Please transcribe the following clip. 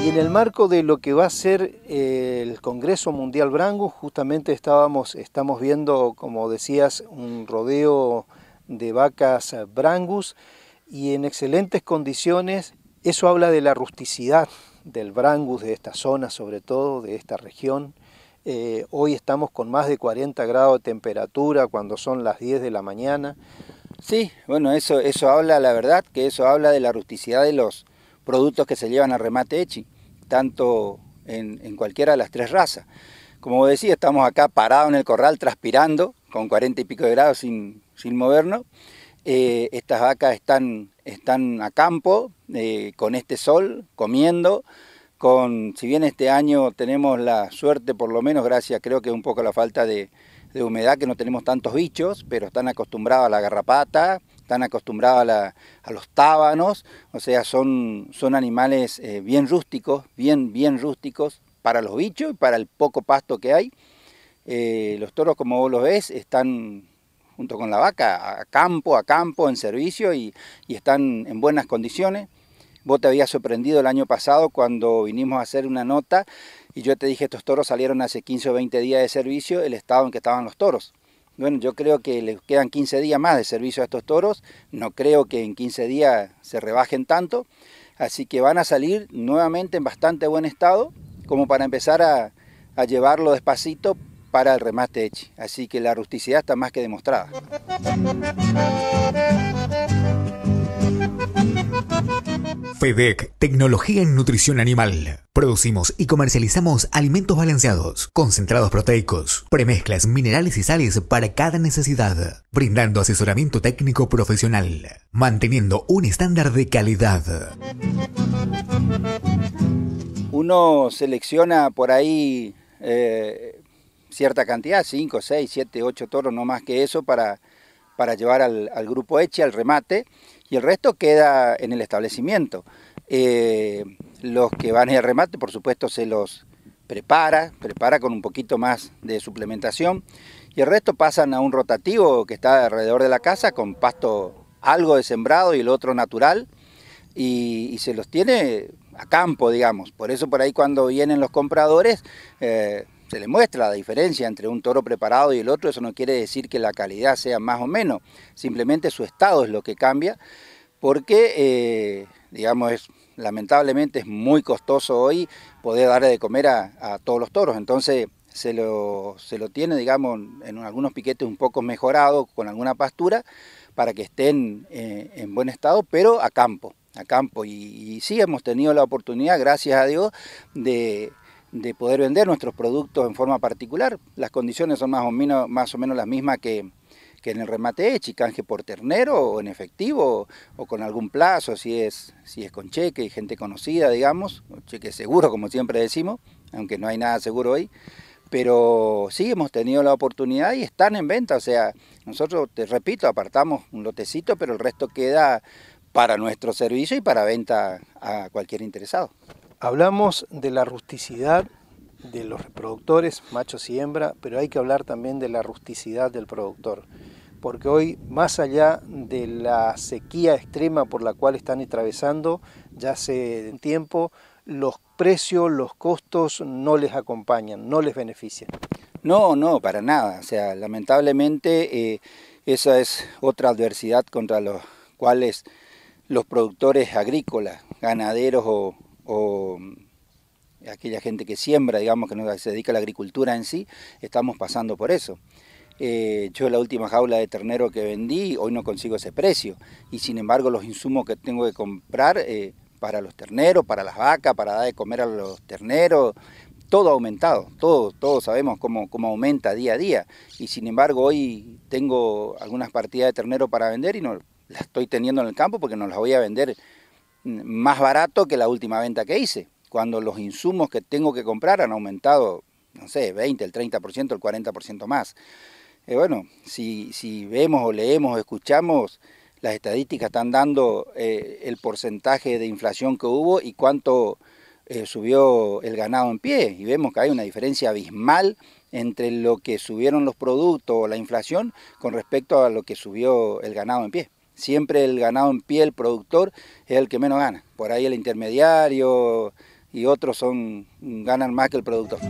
Y en el marco de lo que va a ser eh, el Congreso Mundial Brangus, justamente estábamos, estamos viendo, como decías, un rodeo de vacas Brangus y en excelentes condiciones. Eso habla de la rusticidad del Brangus, de esta zona sobre todo, de esta región. Eh, hoy estamos con más de 40 grados de temperatura cuando son las 10 de la mañana. Sí, bueno, eso, eso habla, la verdad, que eso habla de la rusticidad de los productos que se llevan a remate hechi, tanto en, cualquiera de las tres razas. Como decía, estamos acá parados en el corral, transpirando, con 40 y pico de grados sin, sin movernos. Eh, estas vacas están, están a campo, eh, con este sol, comiendo. Con, si bien este año tenemos la suerte, por lo menos gracias creo que un poco la falta de, de humedad que no tenemos tantos bichos, pero están acostumbrados a la garrapata, están acostumbrados a, los tábanos, o sea, son, son animales eh, bien rústicos, bien, bien rústicos para los bichos y para el poco pasto que hay. Eh, los toros, como vos los ves, están junto con la vaca, a campo, a campo, en servicio y, y están en buenas condiciones. Vos te habías sorprendido el año pasado cuando vinimos a hacer una nota y yo te dije, estos toros salieron hace 15 o 20 días de servicio, el estado en que estaban los toros. Bueno, yo creo que les quedan 15 días más de servicio a estos toros, no creo que en 15 días se rebajen tanto, así que van a salir nuevamente en bastante buen estado, como para empezar a, llevarlo despacito para el remate hecho. Así que la rusticidad está más que demostrada. FEDEC, tecnología en nutrición animal. Producimos y comercializamos alimentos balanceados, concentrados proteicos, premezclas, minerales y sales para cada necesidad, brindando asesoramiento técnico profesional, manteniendo un estándar de calidad. Uno selecciona por ahí eh, cierta cantidad, 5, 6, 7, 8 toros, no más que eso, para, para llevar al, grupo Eche, al remate y el resto queda en el establecimiento. Eh, los que van al remate, por supuesto, se los prepara, prepara con un poquito más de suplementación y el resto pasan a un rotativo que está alrededor de la casa con pasto algo de sembrado y el otro natural y, se los tiene a campo, digamos. Por eso por ahí cuando vienen los compradores... Eh, se le muestra la diferencia entre un toro preparado y el otro, eso no quiere decir que la calidad sea más o menos, simplemente su estado es lo que cambia, porque, eh, digamos, es, lamentablemente es muy costoso hoy poder darle de comer a, todos los toros, entonces se lo, tiene, digamos, en algunos piquetes un poco mejorado con alguna pastura para que estén eh, en buen estado, pero a campo, a campo. Y, y, sí hemos tenido la oportunidad, gracias a Dios, de de poder vender nuestros productos en forma particular. Las condiciones son más o menos, más o menos las mismas que, en el remate hecho, canje por ternero o en efectivo o, con algún plazo, si es, si es con cheque y gente conocida, digamos, cheque seguro, como siempre decimos, aunque no hay nada seguro hoy. Pero sí hemos tenido la oportunidad y están en venta. O sea, nosotros, te repito, apartamos un lotecito, pero el resto queda para nuestro servicio y para venta a cualquier interesado. Hablamos de la rusticidad de los productores, machos y hembra, pero hay que hablar también de la rusticidad del productor, porque hoy, más allá de la sequía extrema por la cual están atravesando, ya hace tiempo, los precios, los costos no les acompañan, no les benefician. No, no, para nada. O sea, lamentablemente eh, esa es otra adversidad contra los cuales los productores agrícolas, ganaderos o o mm, aquella gente que siembra, digamos, que no se dedica a la agricultura en sí, estamos pasando por eso. Yo eh, yo la última jaula de ternero que vendí, hoy no consigo ese precio. Y sin embargo los insumos que tengo que comprar eh, para los terneros, para las vacas, para dar de comer a los terneros, todo ha aumentado, todo, todos sabemos cómo, cómo aumenta día a día. Y sin embargo hoy tengo algunas partidas de ternero para vender y no las estoy teniendo en el campo porque no las voy a vender más barato que la última venta que hice, cuando los insumos que tengo que comprar han aumentado, no sé, 20, el 30%, el 40% más. Eh, bueno, si, si, vemos o leemos o escuchamos, las estadísticas están dando eh, el porcentaje de inflación que hubo y cuánto eh, subió el ganado en pie. Y vemos que hay una diferencia abismal entre lo que subieron los productos o la inflación con respecto a lo que subió el ganado en pie. Siempre el ganado en pie, el productor, es el que menos gana. Por ahí el intermediario y otros son, ganan más que el productor.